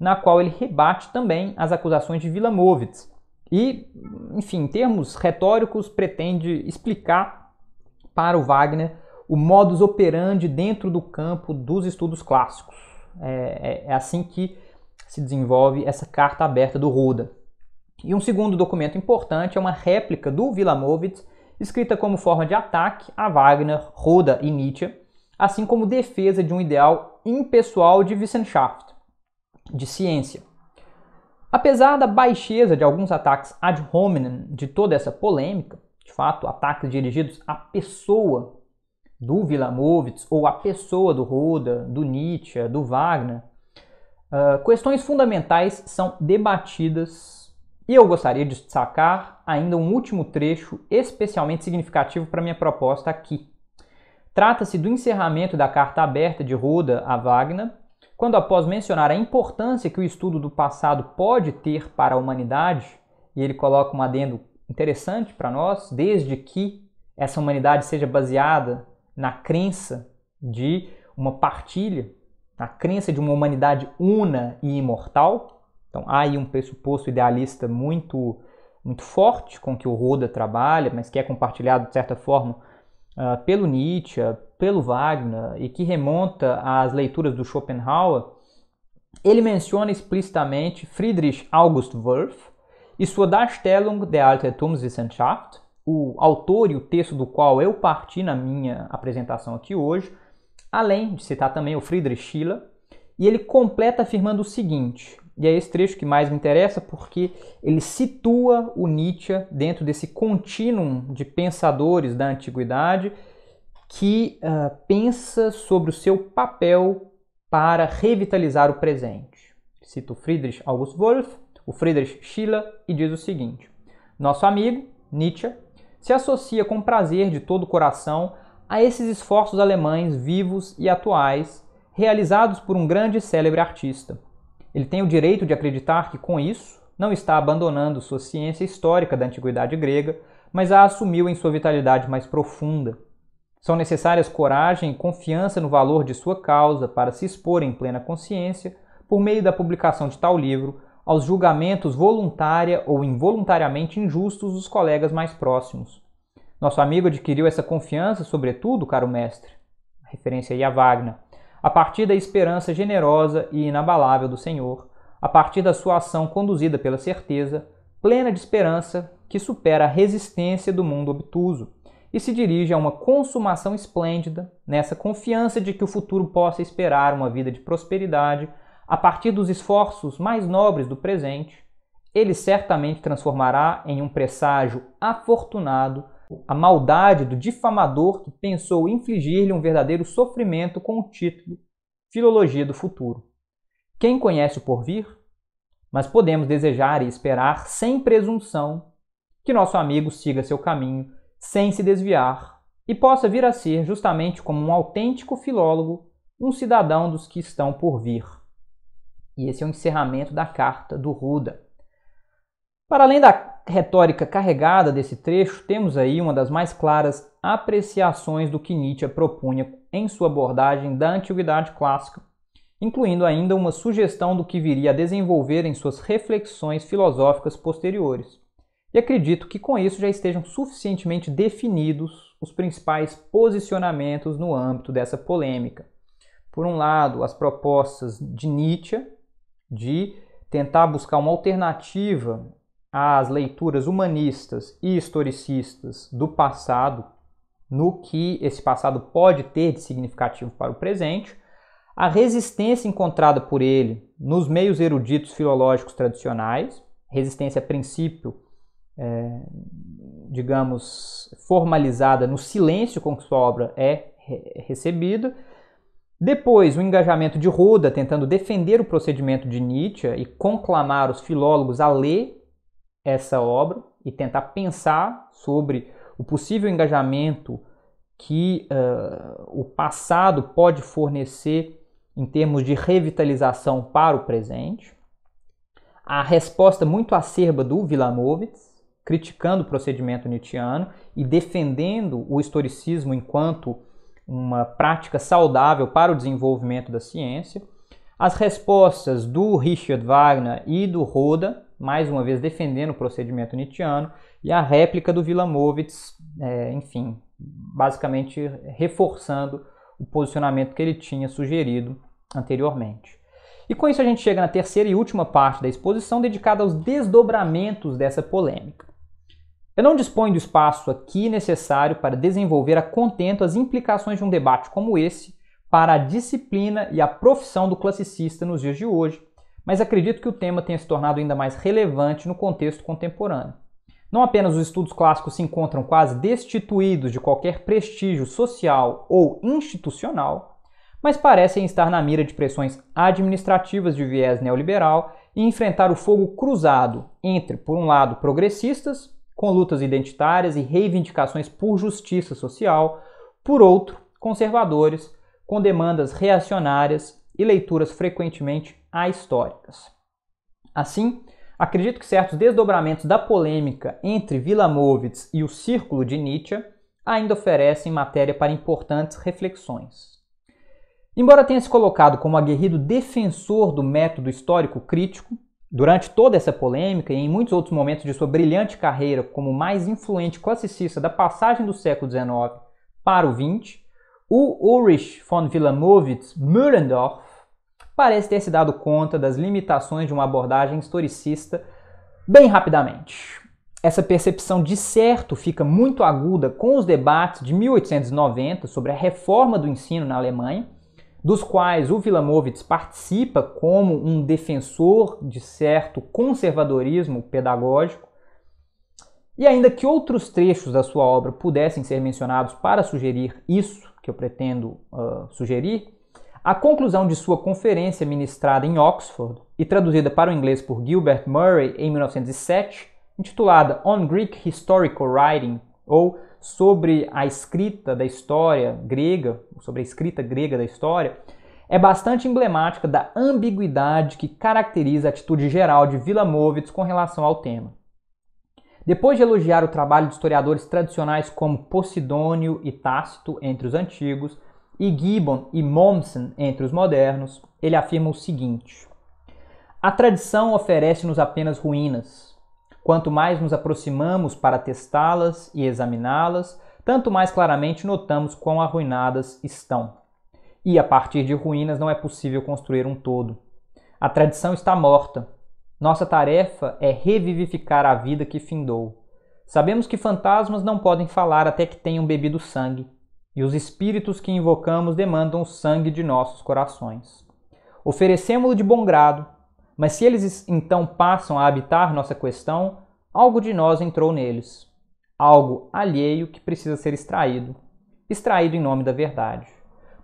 na qual ele rebate também as acusações de Vilamovitz. E, enfim, em termos retóricos, pretende explicar para o Wagner o modus operandi dentro do campo dos estudos clássicos. É, é, é assim que se desenvolve essa carta aberta do Ruda. E um segundo documento importante é uma réplica do Vilamovitz, escrita como forma de ataque a Wagner, Ruda e Nietzsche, assim como defesa de um ideal impessoal de Wissenschaft, de ciência. Apesar da baixeza de alguns ataques ad hominem de toda essa polêmica, de fato, ataques dirigidos à pessoa do Vilamovitz ou à pessoa do Roda, do Nietzsche, do Wagner, Uh, questões fundamentais são debatidas e eu gostaria de destacar ainda um último trecho especialmente significativo para minha proposta aqui. Trata-se do encerramento da carta aberta de Ruda a Wagner, quando, após mencionar a importância que o estudo do passado pode ter para a humanidade, e ele coloca um adendo interessante para nós, desde que essa humanidade seja baseada na crença de uma partilha a crença de uma humanidade una e imortal. Então há aí um pressuposto idealista muito muito forte com que o Roda trabalha, mas que é compartilhado de certa forma ah, pelo Nietzsche, pelo Wagner e que remonta às leituras do Schopenhauer. Ele menciona explicitamente Friedrich August Wirth e sua Darstellung der Altertumswissenschaft, o autor e o texto do qual eu parti na minha apresentação aqui hoje, além de citar também o Friedrich Schiller, e ele completa afirmando o seguinte, e é esse trecho que mais me interessa porque ele situa o Nietzsche dentro desse contínuo de pensadores da antiguidade que uh, pensa sobre o seu papel para revitalizar o presente. Cito Friedrich August Wolff, o Friedrich Schiller, e diz o seguinte: Nosso amigo, Nietzsche, se associa com prazer de todo o coração a esses esforços alemães vivos e atuais, realizados por um grande e célebre artista. Ele tem o direito de acreditar que, com isso, não está abandonando sua ciência histórica da antiguidade grega, mas a assumiu em sua vitalidade mais profunda. São necessárias coragem e confiança no valor de sua causa para se expor em plena consciência, por meio da publicação de tal livro, aos julgamentos voluntária ou involuntariamente injustos dos colegas mais próximos, nosso amigo adquiriu essa confiança, sobretudo, caro mestre, referência aí a Wagner, a partir da esperança generosa e inabalável do Senhor, a partir da sua ação conduzida pela certeza, plena de esperança, que supera a resistência do mundo obtuso e se dirige a uma consumação esplêndida, nessa confiança de que o futuro possa esperar uma vida de prosperidade a partir dos esforços mais nobres do presente, ele certamente transformará em um presságio afortunado a maldade do difamador que pensou infligir-lhe um verdadeiro sofrimento com o título Filologia do Futuro. Quem conhece o porvir? Mas podemos desejar e esperar sem presunção que nosso amigo siga seu caminho sem se desviar e possa vir a ser justamente como um autêntico filólogo, um cidadão dos que estão por vir. E esse é o encerramento da carta do Ruda. Para além da retórica carregada desse trecho, temos aí uma das mais claras apreciações do que Nietzsche propunha em sua abordagem da antiguidade clássica, incluindo ainda uma sugestão do que viria a desenvolver em suas reflexões filosóficas posteriores. E acredito que com isso já estejam suficientemente definidos os principais posicionamentos no âmbito dessa polêmica. Por um lado, as propostas de Nietzsche de tentar buscar uma alternativa as leituras humanistas e historicistas do passado, no que esse passado pode ter de significativo para o presente, a resistência encontrada por ele nos meios eruditos filológicos tradicionais, resistência a princípio, é, digamos, formalizada no silêncio com que sua obra é re recebida. Depois, o engajamento de Ruda tentando defender o procedimento de Nietzsche e conclamar os filólogos a ler essa obra e tentar pensar sobre o possível engajamento que uh, o passado pode fornecer em termos de revitalização para o presente. A resposta muito acerba do Vilamovitz, criticando o procedimento Nietzscheano e defendendo o historicismo enquanto uma prática saudável para o desenvolvimento da ciência. As respostas do Richard Wagner e do Roda, mais uma vez defendendo o procedimento Nietzscheano, e a réplica do Vilamovitz, é, enfim, basicamente reforçando o posicionamento que ele tinha sugerido anteriormente. E com isso a gente chega na terceira e última parte da exposição dedicada aos desdobramentos dessa polêmica. Eu não disponho do espaço aqui necessário para desenvolver a contento as implicações de um debate como esse para a disciplina e a profissão do classicista nos dias de hoje, mas acredito que o tema tenha se tornado ainda mais relevante no contexto contemporâneo. Não apenas os estudos clássicos se encontram quase destituídos de qualquer prestígio social ou institucional, mas parecem estar na mira de pressões administrativas de viés neoliberal e enfrentar o fogo cruzado entre, por um lado, progressistas, com lutas identitárias e reivindicações por justiça social, por outro, conservadores, com demandas reacionárias e leituras frequentemente históricas. Assim, acredito que certos desdobramentos da polêmica entre Vilamovitz e o círculo de Nietzsche ainda oferecem matéria para importantes reflexões. Embora tenha se colocado como aguerrido defensor do método histórico crítico, durante toda essa polêmica e em muitos outros momentos de sua brilhante carreira como mais influente classicista da passagem do século XIX para o XX, o Ulrich von Willamovitz Mühlendorf parece ter se dado conta das limitações de uma abordagem historicista bem rapidamente. Essa percepção de certo fica muito aguda com os debates de 1890 sobre a reforma do ensino na Alemanha, dos quais o Vilamovitz participa como um defensor de certo conservadorismo pedagógico. E ainda que outros trechos da sua obra pudessem ser mencionados para sugerir isso que eu pretendo uh, sugerir, a conclusão de sua conferência ministrada em Oxford e traduzida para o inglês por Gilbert Murray em 1907, intitulada On Greek Historical Writing, ou Sobre a Escrita da História Grega, sobre a escrita grega da história, é bastante emblemática da ambiguidade que caracteriza a atitude geral de Vilamovitz com relação ao tema. Depois de elogiar o trabalho de historiadores tradicionais como Posidônio e Tácito entre os antigos, e Gibbon e Mommsen entre os modernos, ele afirma o seguinte: A tradição oferece-nos apenas ruínas. Quanto mais nos aproximamos para testá-las e examiná-las, tanto mais claramente notamos quão arruinadas estão. E a partir de ruínas não é possível construir um todo. A tradição está morta. Nossa tarefa é revivificar a vida que findou. Sabemos que fantasmas não podem falar até que tenham bebido sangue e os espíritos que invocamos demandam o sangue de nossos corações. Oferecemos-lo de bom grado, mas se eles então passam a habitar nossa questão, algo de nós entrou neles, algo alheio que precisa ser extraído, extraído em nome da verdade.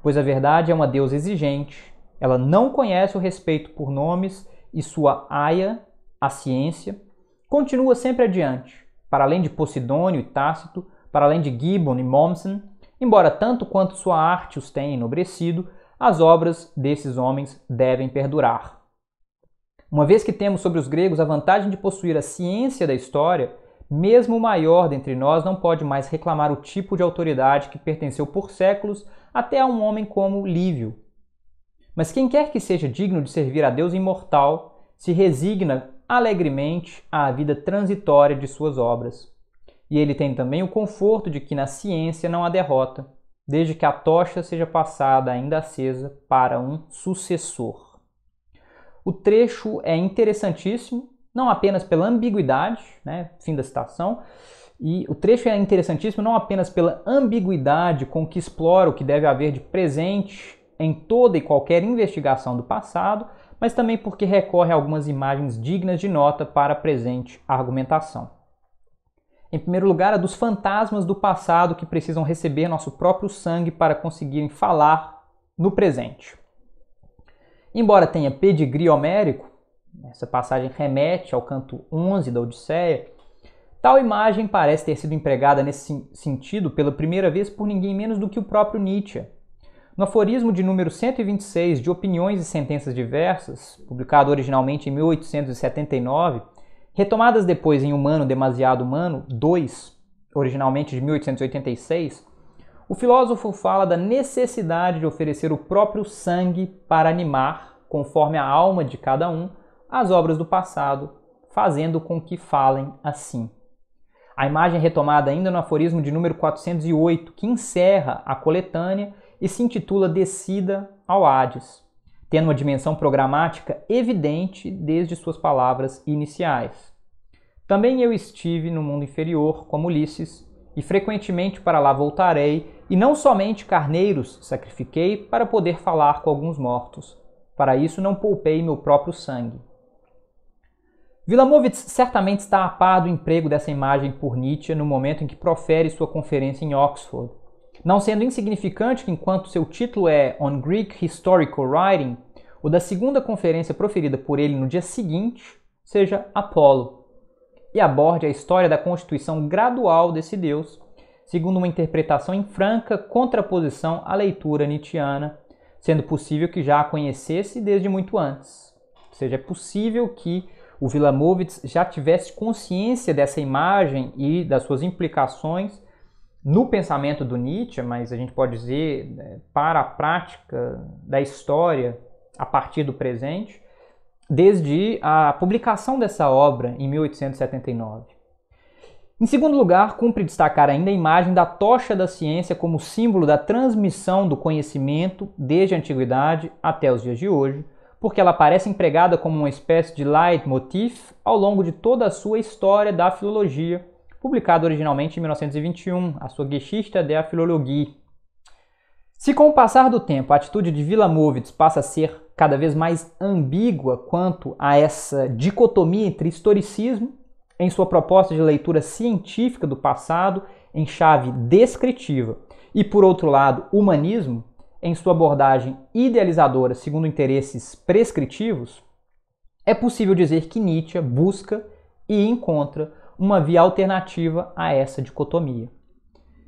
Pois a verdade é uma deusa exigente, ela não conhece o respeito por nomes e sua aia, a ciência, continua sempre adiante, para além de Posidônio e Tácito, para além de Gibbon e Mommsen, Embora tanto quanto sua arte os tenha enobrecido, as obras desses homens devem perdurar. Uma vez que temos sobre os gregos a vantagem de possuir a ciência da história, mesmo o maior dentre nós não pode mais reclamar o tipo de autoridade que pertenceu por séculos até a um homem como Lívio. Mas quem quer que seja digno de servir a Deus imortal se resigna alegremente à vida transitória de suas obras e ele tem também o conforto de que na ciência não há derrota, desde que a tocha seja passada ainda acesa para um sucessor. O trecho é interessantíssimo, não apenas pela ambiguidade, né, fim da citação, e o trecho é interessantíssimo não apenas pela ambiguidade com que explora o que deve haver de presente em toda e qualquer investigação do passado, mas também porque recorre a algumas imagens dignas de nota para a presente argumentação. Em primeiro lugar, a dos fantasmas do passado que precisam receber nosso próprio sangue para conseguirem falar no presente. Embora tenha pedigree homérico, essa passagem remete ao canto 11 da Odisseia, tal imagem parece ter sido empregada nesse sentido pela primeira vez por ninguém menos do que o próprio Nietzsche. No aforismo de número 126 de Opiniões e Sentenças Diversas, publicado originalmente em 1879, Retomadas depois em Humano, Demasiado Humano, 2, originalmente de 1886, o filósofo fala da necessidade de oferecer o próprio sangue para animar, conforme a alma de cada um, as obras do passado, fazendo com que falem assim. A imagem retomada ainda no aforismo de número 408, que encerra a coletânea e se intitula Descida ao Hades tendo uma dimensão programática evidente desde suas palavras iniciais. Também eu estive no mundo inferior, como Ulisses, e frequentemente para lá voltarei, e não somente carneiros sacrifiquei para poder falar com alguns mortos. Para isso não poupei meu próprio sangue. Vilamovitz certamente está a par do emprego dessa imagem por Nietzsche no momento em que profere sua conferência em Oxford não sendo insignificante que enquanto seu título é On Greek Historical Writing, o da segunda conferência proferida por ele no dia seguinte seja Apolo, e aborde a história da constituição gradual desse deus, segundo uma interpretação em franca contraposição à leitura nietzschiana, sendo possível que já a conhecesse desde muito antes. Ou seja, é possível que o Vilamovitz já tivesse consciência dessa imagem e das suas implicações no pensamento do Nietzsche, mas a gente pode dizer né, para a prática da história a partir do presente, desde a publicação dessa obra em 1879. Em segundo lugar, cumpre destacar ainda a imagem da tocha da ciência como símbolo da transmissão do conhecimento desde a antiguidade até os dias de hoje, porque ela aparece empregada como uma espécie de leitmotiv ao longo de toda a sua história da filologia publicado originalmente em 1921, a sua Geschichte der Philologie. Se com o passar do tempo a atitude de Vilamovitz passa a ser cada vez mais ambígua quanto a essa dicotomia entre historicismo, em sua proposta de leitura científica do passado, em chave descritiva, e por outro lado, humanismo, em sua abordagem idealizadora segundo interesses prescritivos, é possível dizer que Nietzsche busca e encontra uma via alternativa a essa dicotomia.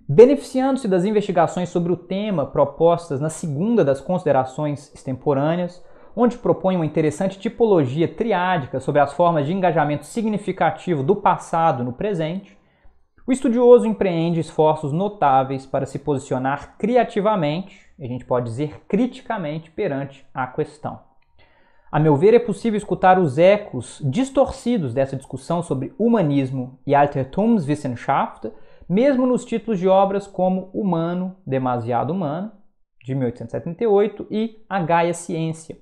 Beneficiando-se das investigações sobre o tema propostas na segunda das considerações extemporâneas, onde propõe uma interessante tipologia triádica sobre as formas de engajamento significativo do passado no presente, o estudioso empreende esforços notáveis para se posicionar criativamente, a gente pode dizer criticamente, perante a questão. A meu ver, é possível escutar os ecos distorcidos dessa discussão sobre humanismo e Altertumswissenschaft, mesmo nos títulos de obras como Humano, Demasiado Humano, de 1878, e A Gaia Ciência,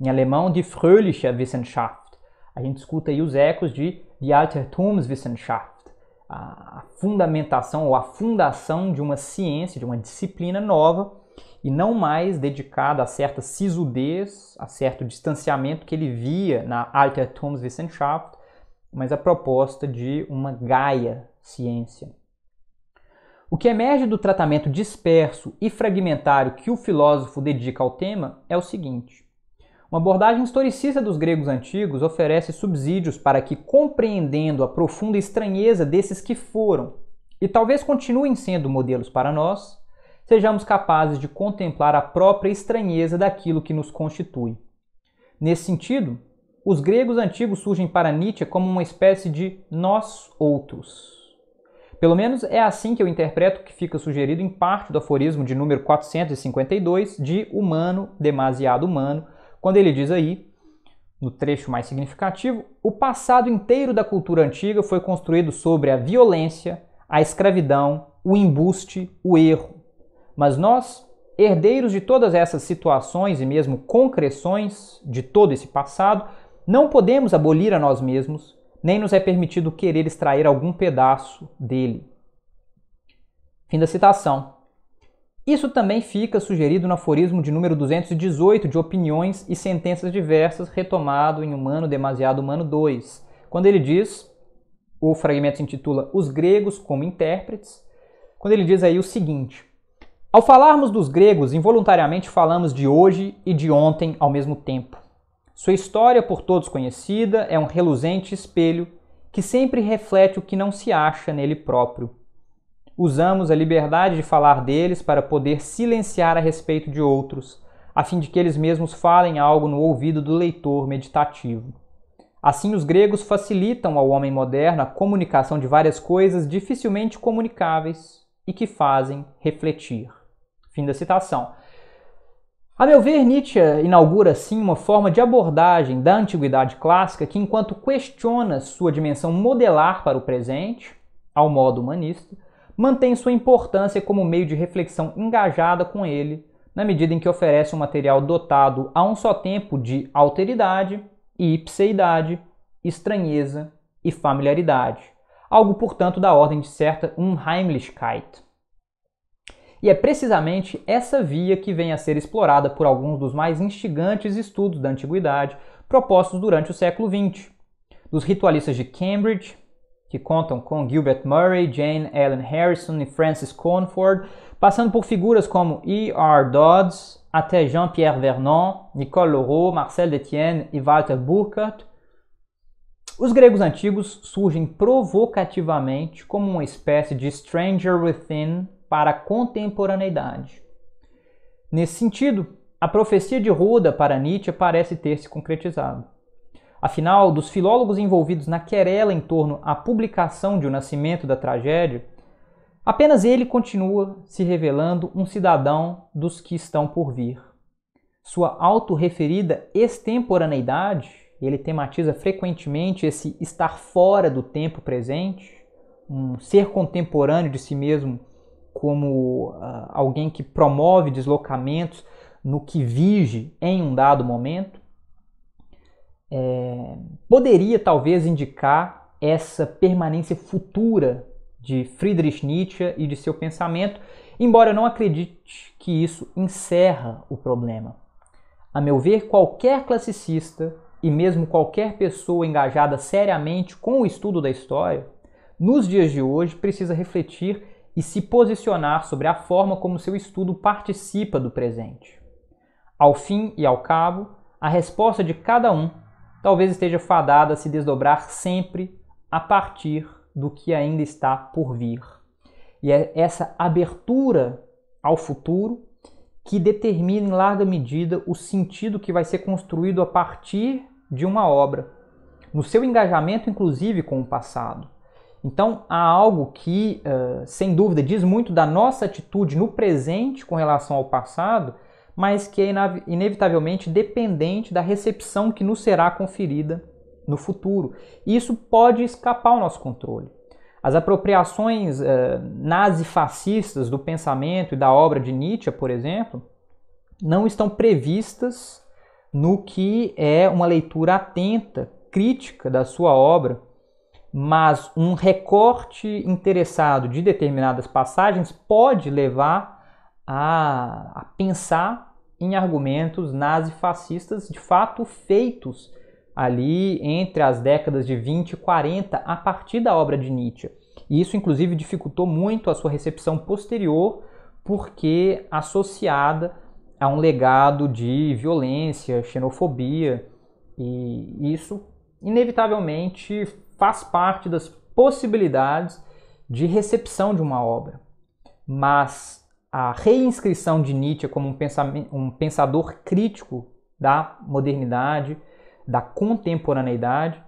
em alemão de Fröhliche Wissenschaft. A gente escuta aí os ecos de Die Altertumswissenschaft, a fundamentação ou a fundação de uma ciência, de uma disciplina nova, e não mais dedicada a certa sisudez, a certo distanciamento que ele via na Altertumswissenschaft, mas a proposta de uma Gaia ciência. O que emerge do tratamento disperso e fragmentário que o filósofo dedica ao tema é o seguinte: uma abordagem historicista dos gregos antigos oferece subsídios para que, compreendendo a profunda estranheza desses que foram e talvez continuem sendo modelos para nós, sejamos capazes de contemplar a própria estranheza daquilo que nos constitui. Nesse sentido, os gregos antigos surgem para Nietzsche como uma espécie de nós outros. Pelo menos é assim que eu interpreto o que fica sugerido em parte do aforismo de número 452 de humano, demasiado humano, quando ele diz aí, no trecho mais significativo, o passado inteiro da cultura antiga foi construído sobre a violência, a escravidão, o embuste, o erro mas nós, herdeiros de todas essas situações e mesmo concreções de todo esse passado, não podemos abolir a nós mesmos, nem nos é permitido querer extrair algum pedaço dele. Fim da citação. Isso também fica sugerido no aforismo de número 218 de Opiniões e Sentenças Diversas, retomado em Humano Demasiado Humano 2, quando ele diz, o fragmento se intitula Os Gregos como Intérpretes, quando ele diz aí o seguinte: ao falarmos dos gregos, involuntariamente falamos de hoje e de ontem ao mesmo tempo. Sua história, por todos conhecida, é um reluzente espelho que sempre reflete o que não se acha nele próprio. Usamos a liberdade de falar deles para poder silenciar a respeito de outros, a fim de que eles mesmos falem algo no ouvido do leitor meditativo. Assim, os gregos facilitam ao homem moderno a comunicação de várias coisas dificilmente comunicáveis e que fazem refletir. Fim da citação. A meu ver, Nietzsche inaugura assim uma forma de abordagem da antiguidade clássica que, enquanto questiona sua dimensão modelar para o presente, ao modo humanista, mantém sua importância como meio de reflexão engajada com ele, na medida em que oferece um material dotado a um só tempo de alteridade e ipseidade, estranheza e familiaridade, algo portanto da ordem de certa Unheimlichkeit. E é precisamente essa via que vem a ser explorada por alguns dos mais instigantes estudos da antiguidade propostos durante o século XX. Dos ritualistas de Cambridge, que contam com Gilbert Murray, Jane Ellen Harrison e Francis Conford, passando por figuras como E. R. Dodds, até Jean-Pierre Vernon, Nicole Leroux, Marcel Detienne e Walter Burkhardt, os gregos antigos surgem provocativamente como uma espécie de stranger within para a contemporaneidade. Nesse sentido, a profecia de Roda para Nietzsche parece ter se concretizado. Afinal, dos filólogos envolvidos na querela em torno à publicação de O Nascimento da Tragédia, apenas ele continua se revelando um cidadão dos que estão por vir. Sua autorreferida extemporaneidade, ele tematiza frequentemente esse estar fora do tempo presente, um ser contemporâneo de si mesmo como ah, alguém que promove deslocamentos no que vige em um dado momento, é, poderia talvez indicar essa permanência futura de Friedrich Nietzsche e de seu pensamento, embora eu não acredite que isso encerra o problema. A meu ver, qualquer classicista e mesmo qualquer pessoa engajada seriamente com o estudo da história, nos dias de hoje precisa refletir e se posicionar sobre a forma como seu estudo participa do presente. Ao fim e ao cabo, a resposta de cada um talvez esteja fadada a se desdobrar sempre a partir do que ainda está por vir. E é essa abertura ao futuro que determina em larga medida o sentido que vai ser construído a partir de uma obra, no seu engajamento inclusive com o passado. Então, há algo que, eh, sem dúvida, diz muito da nossa atitude no presente com relação ao passado, mas que é inevitavelmente dependente da recepção que nos será conferida no futuro. E isso pode escapar ao nosso controle. As apropriações eh, nazifascistas do pensamento e da obra de Nietzsche, por exemplo, não estão previstas no que é uma leitura atenta, crítica da sua obra mas um recorte interessado de determinadas passagens pode levar a, a pensar em argumentos nazifascistas de fato feitos ali entre as décadas de 20 e 40 a partir da obra de Nietzsche. E isso inclusive dificultou muito a sua recepção posterior porque associada a um legado de violência, xenofobia, e isso inevitavelmente faz parte das possibilidades de recepção de uma obra. Mas a reinscrição de Nietzsche como um, um pensador crítico da modernidade, da contemporaneidade,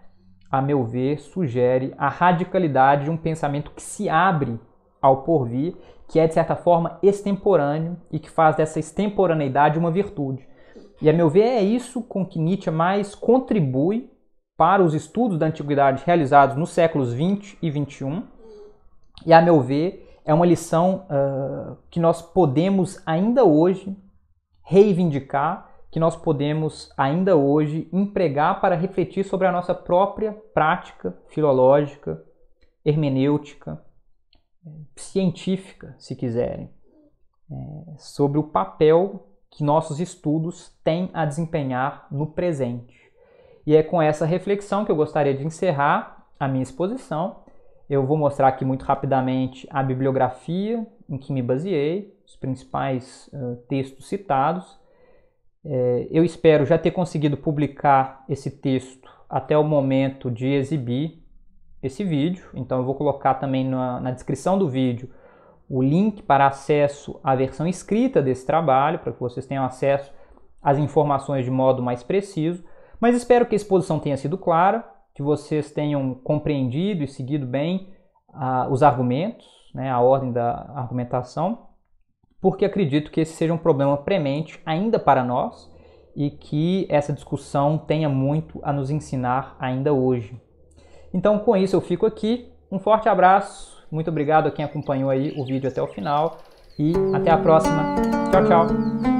a meu ver, sugere a radicalidade de um pensamento que se abre ao porvir, que é de certa forma extemporâneo e que faz dessa extemporaneidade uma virtude. E a meu ver, é isso com que Nietzsche mais contribui para os estudos da antiguidade realizados nos séculos 20 e 21. E, a meu ver, é uma lição uh, que nós podemos ainda hoje reivindicar, que nós podemos ainda hoje empregar para refletir sobre a nossa própria prática filológica, hermenêutica, científica, se quiserem, é, sobre o papel que nossos estudos têm a desempenhar no presente. E é com essa reflexão que eu gostaria de encerrar a minha exposição. Eu vou mostrar aqui muito rapidamente a bibliografia em que me baseei, os principais uh, textos citados. É, eu espero já ter conseguido publicar esse texto até o momento de exibir esse vídeo. Então, eu vou colocar também na, na descrição do vídeo o link para acesso à versão escrita desse trabalho, para que vocês tenham acesso às informações de modo mais preciso. Mas espero que a exposição tenha sido clara, que vocês tenham compreendido e seguido bem ah, os argumentos, né, a ordem da argumentação, porque acredito que esse seja um problema premente ainda para nós e que essa discussão tenha muito a nos ensinar ainda hoje. Então, com isso, eu fico aqui. Um forte abraço, muito obrigado a quem acompanhou aí o vídeo até o final e até a próxima. Tchau, tchau!